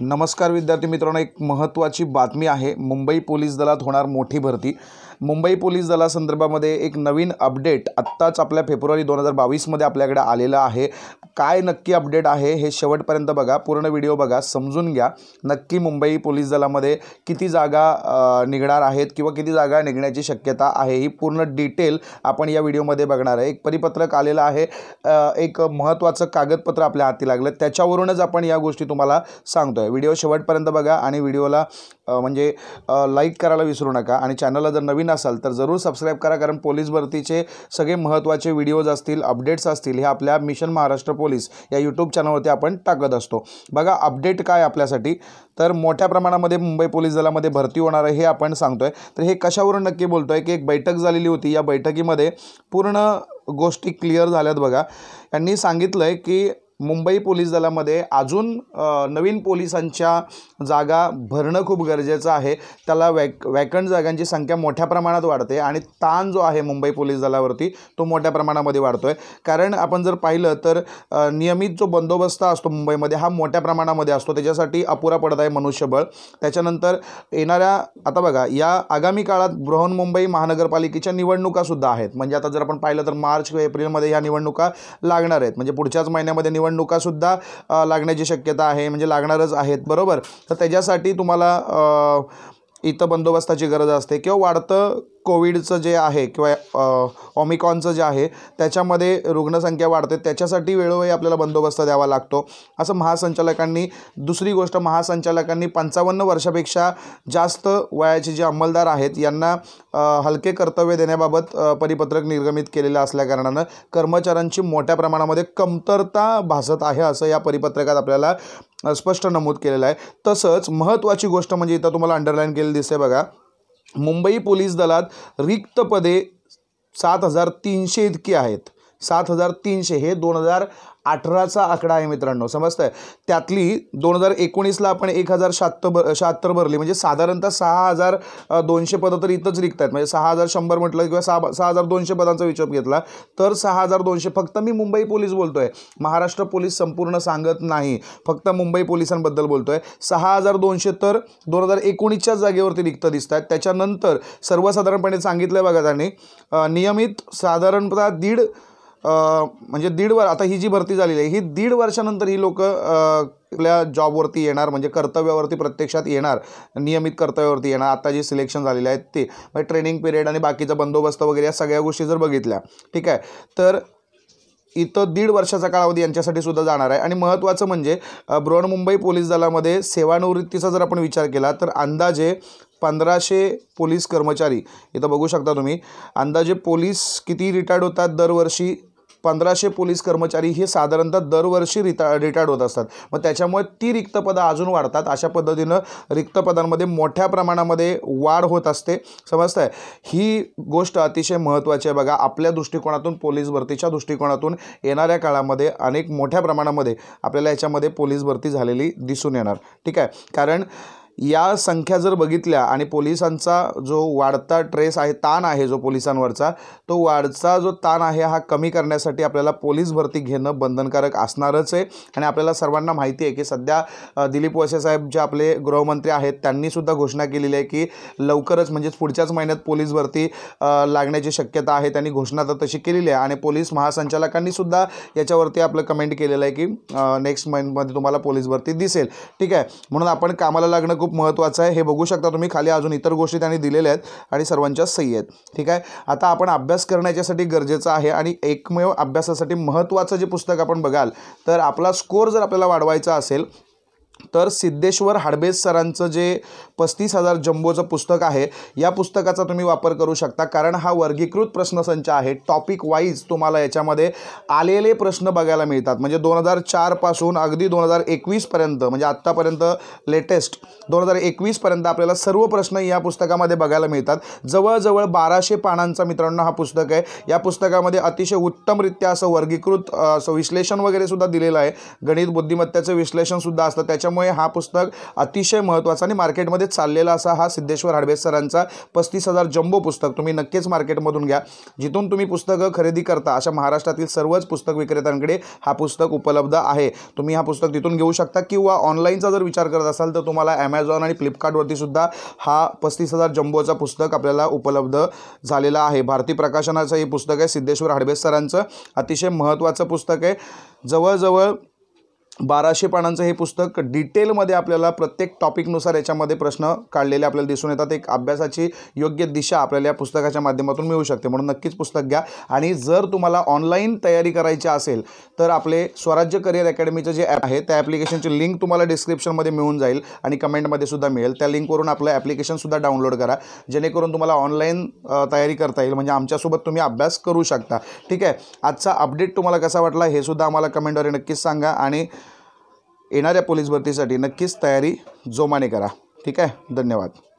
नमस्कार विद्यार्थी मित्रांनो एक महत्त्वाची बातमी आहे मुंबई पोलीस दलात होणार मोठी भरती मुंबई पोलीस दलासंदर्भामध्ये एक नवीन अपडेट आत्ताच आपल्या फेब्रुवारी दोन हजार बावीसमध्ये आपल्याकडे आलेलं आहे काय नक्की अपडेट आहे हे शेवटपर्यंत बघा पूर्ण व्हिडिओ बघा समजून घ्या नक्की मुंबई पोलीस दलामध्ये किती जागा निघणार आहेत किंवा किती जागा निघण्याची शक्यता आहे ही पूर्ण डिटेल आपण या व्हिडिओमध्ये बघणार आहे एक परिपत्रक आलेलं आहे एक महत्त्वाचं कागदपत्र आपल्या हाती लागलं त्याच्यावरूनच आपण या गोष्टी तुम्हाला सांगतो आहे व्हिडिओ शेवटपर्यंत बघा आणि व्हिडिओला म्हणजे लाईक करायला विसरू नका आणि चॅनलला जर नवीन असाल तर जरूर सबस्क्राईब करा कारण पोलीस भरतीचे सगळे महत्त्वाचे व्हिडिओज असतील अपडेट्स असतील हे आपल्या मिशन महाराष्ट्र पोलीस पोलीस या यूट्यूब चॅनलवरती आपण टाकत असतो बघा अपडेट काय आपल्यासाठी तर मोठ्या प्रमाणामध्ये मुंबई पोलीस दलामध्ये भरती होणार आहे हे आपण सांगतो आहे तर हे कशावरून नक्की बोलतो आहे की एक बैठक झालेली होती या बैठकीमध्ये पूर्ण गोष्टी क्लिअर झाल्यात बघा यांनी सांगितलं आहे की मुंबई पोलीस दलामध्ये अजून नवीन पोलिसांच्या जागा भरणं खूप गरजेचं आहे त्याला वॅक वॅकंट जागांची संख्या मोठ्या प्रमाणात वाढते आणि ताण जो आहे मुंबई पोलीस दलावरती तो मोठ्या प्रमाणामध्ये वाढतो आहे कारण आपण जर पाहिलं तर नियमित जो बंदोबस्त असतो मुंबईमध्ये हा मोठ्या प्रमाणामध्ये असतो त्याच्यासाठी अपुरा पडत आहे मनुष्यबळ त्याच्यानंतर येणाऱ्या आता बघा या आगामी काळात बृहन्मुंबई महानगरपालिकेच्या निवडणुकासुद्धा आहेत म्हणजे आता जर आपण पाहिलं तर मार्च किंवा एप्रिलमध्ये ह्या निवडणुका लागणार आहेत म्हणजे पुढच्याच महिन्यामध्ये निवड सुद्धा लागण्याची शक्यता आहे म्हणजे लागणारच आहेत बरोबर तर त्याच्यासाठी तुम्हाला इथं बंदोबस्ताची गरज असते किंवा वाढतं कोविडचं जे आहे किंवा ऑमिकॉनचं जे आहे त्याच्यामध्ये रुग्णसंख्या वाढते त्याच्यासाठी वेळोवेळी आपल्याला बंदोबस्त द्यावा लागतो असं महासंचालकांनी दुसरी गोष्ट महासंचालकांनी पंचावन्न वर्षापेक्षा जास्त वयाचे जे अंमलदार आहेत यांना हलके कर्तव्य देण्याबाबत परिपत्रक निर्गमित केलेलं असल्याकारणानं कर्मचाऱ्यांची मोठ्या प्रमाणामध्ये कमतरता भासत आहे असं या परिपत्रकात आपल्याला स्पष्ट नमूद केलेलं आहे तसंच महत्त्वाची गोष्ट म्हणजे इथं तुम्हाला अंडरलाईन केलेली दिसते बघा मुंबई पोलीस दलात रिक्त पदे सात हजार तीनशे इतकी आहेत सात हजार तीनशे हे दोन हजार अठराचा आकडा आहे मित्रांनो समजतंय आहे त्यातली दोन हजार एकोणीसला आपण एक हजार शहात्तर भर शहात्तर भरली म्हणजे साधारणतः सहा हजार दोनशे पदं तर इथंच निघत आहेत म्हणजे सहा हजार शंभर म्हटलं किंवा सहा सहा हजार दोनशे पदांचा विचार घेतला तर सहा हजार दोनशे फक्त मी मुंबई पोलीस बोलतो आहे महाराष्ट्र पोलीस संपूर्ण सांगत नाही फक्त मुंबई पोलिसांबद्दल बोलतो आहे सहा हजार दोनशे तर दोन हजार एकोणीसच्या जागेवरती रिक्त दिसत आहेत त्याच्यानंतर सर्वसाधारणपणे सांगितलं बघा त्यांनी नियमित साधारणतः दीड म्हणजे दीड वर आता ही जी भरती झालेली आहे ही दीड वर्षानंतर ही लोक आपल्या जॉबवरती येणार म्हणजे कर्तव्यावरती प्रत्यक्षात येणार नियमित कर्तव्यावरती येणार आता जी सिलेक्शन झालेले आहेत ते म्हणजे ट्रेनिंग पिरियड आणि बाकीचा बंदोबस्त वगैरे या सगळ्या गोष्टी जर बघितल्या ठीक आहे तर इथं दीड वर्षाचा कालावधी यांच्यासाठी सुद्धा जाणार आहे आणि महत्त्वाचं म्हणजे बृहन्मुंबई पोलीस दलामध्ये सेवानिवृत्तीचा जर आपण विचार केला तर अंदाजे पंधराशे पोलीस कर्मचारी इथं बघू शकता तुम्ही अंदाजे पोलीस किती रिटायर्ड होतात दरवर्षी पंधराशे पोलीस कर्मचारी हे साधारणतः दरवर्षी रिटा रिटायर्ड होत असतात मग त्याच्यामुळे ती रिक्त अजून वाढतात अशा पद्धतीनं रिक्त पदांमध्ये मोठ्या प्रमाणामध्ये वाढ होत असते समजतं ही गोष्ट अतिशय महत्त्वाची आहे बघा आपल्या दृष्टिकोनातून पोलीस भरतीच्या दृष्टिकोनातून येणाऱ्या काळामध्ये अनेक मोठ्या प्रमाणामध्ये आपल्याला याच्यामध्ये पोलीस भरती झालेली दिसून येणार ठीक आहे कारण या संख्या जर बघितल्या आणि पोलिसांचा जो वाढता ट्रेस आहे ताण आहे जो पोलिसांवरचा तो वाढचा जो ताण आहे हा कमी करण्यासाठी आपल्याला पोलीस भरती घेणं बंधनकारक असणारच आहे आणि आपल्याला सर्वांना माहिती आहे की सध्या दिलीप वळसेसाहेब जे आपले गृहमंत्री आहेत त्यांनीसुद्धा घोषणा केलेली आहे की लवकरच म्हणजेच पुढच्याच महिन्यात पोलीस भरती लागण्याची शक्यता आहे त्यांनी घोषणा तर तशी केलेली आहे आणि पोलीस महासंचालकांनीसुद्धा याच्यावरती आपलं कमेंट केलेलं आहे की नेक्स्ट महिन्यामध्ये तुम्हाला पोलीस भरती दिसेल ठीक आहे म्हणून आपण कामाला लागणं खूप खूप महत्त्वाचं आहे हे बघू शकता तुम्ही खाली अजून इतर गोष्टी त्यांनी दिलेल्या आहेत आणि सर्वांच्या सही आहेत ठीक आहे आता आपण अभ्यास करण्याच्यासाठी गरजेचं आहे आणि एकमेव अभ्यासासाठी महत्त्वाचं जे पुस्तक आपण बघाल तर आपला स्कोर जर आपल्याला वाढवायचा असेल तर सिद्धेश्वर हाडबेस सरांचं जे पस्तीस हजार जम्बोचं पुस्तक आहे या पुस्तकाचा तुम्ही वापर करू शकता कारण हा वर्गीकृत प्रश्नसंच आहे टॉपिक वाईज तुम्हाला याच्यामध्ये आलेले प्रश्न बघायला मिळतात म्हणजे दोन हजार चारपासून अगदी दोन हजार एकवीसपर्यंत म्हणजे आत्तापर्यंत लेटेस्ट दोन हजार एकवीसपर्यंत आपल्याला सर्व प्रश्न या पुस्तकामध्ये बघायला मिळतात जवळजवळ बाराशे पानांचा मित्रांनो हा पुस्तक आहे या पुस्तकामध्ये अतिशय उत्तमरित्या असं वर्गीकृत असं विश्लेषण वगैरे सुद्धा दिलेलं आहे गणित बुद्धिमत्तेचं विश्लेषणसुद्धा असतं त्याच्या त्याच्यामुळे हा पुस्तक अतिशय महत्त्वाचा आणि मार्केटमध्ये चाललेला असा हा सिद्धेश्वर हाडबेसरांचा पस्तीस हजार जम्बो पुस्तक तुम्ही नक्कीच मार्केटमधून घ्या जिथून तुम्ही पुस्तकं खरेदी करता अशा महाराष्ट्रातील सर्वच पुस्तक विक्रेत्यांकडे हा पुस्तक उपलब्ध आहे तुम्ही हा पुस्तक तिथून घेऊ शकता किंवा ऑनलाईनचा जर विचार करत असाल तर तुम्हाला ॲमेझॉन आणि फ्लिपकार्टवरती सुद्धा हा पस्तीस हजार जम्बोचा पुस्तक आपल्याला उपलब्ध झालेला आहे भारती प्रकाशनाचं हे पुस्तक आहे सिद्धेश्वर हाडबेसरांचं सरांचं अतिशय महत्त्वाचं पुस्तक आहे जवळजवळ बाराशे पानांचं हे पुस्तक डिटेलमध्ये आपल्याला प्रत्येक टॉपिकनुसार याच्यामध्ये प्रश्न काढलेले आपल्याला दिसून येतात एक अभ्यासाची योग्य दिशा आपल्याला या पुस्तकाच्या माध्यमातून मिळू शकते म्हणून नक्कीच पुस्तक घ्या आणि जर तुम्हाला ऑनलाईन तयारी करायची असेल तर आपले स्वराज्य करिअर अकॅडमीचं जे ॲप आहे त्या ॲप्लिकेशनची लिंक तुम्हाला डिस्क्रिप्शनमध्ये मिळून जाईल आणि कमेंटमध्ये सुद्धा मिळेल त्या लिंकवरून आपलं ॲप्लिकेशनसुद्धा डाउनलोड करा जेणेकरून तुम्हाला ऑनलाईन तयारी करता येईल म्हणजे आमच्यासोबत तुम्ही अभ्यास करू शकता ठीक आहे आजचा अपडेट तुम्हाला कसा वाटला हे सुद्धा आम्हाला कमेंटवर नक्कीच सांगा आणि येणाऱ्या पोलीस भरतीसाठी नक्कीच तयारी जोमाने करा ठीक आहे धन्यवाद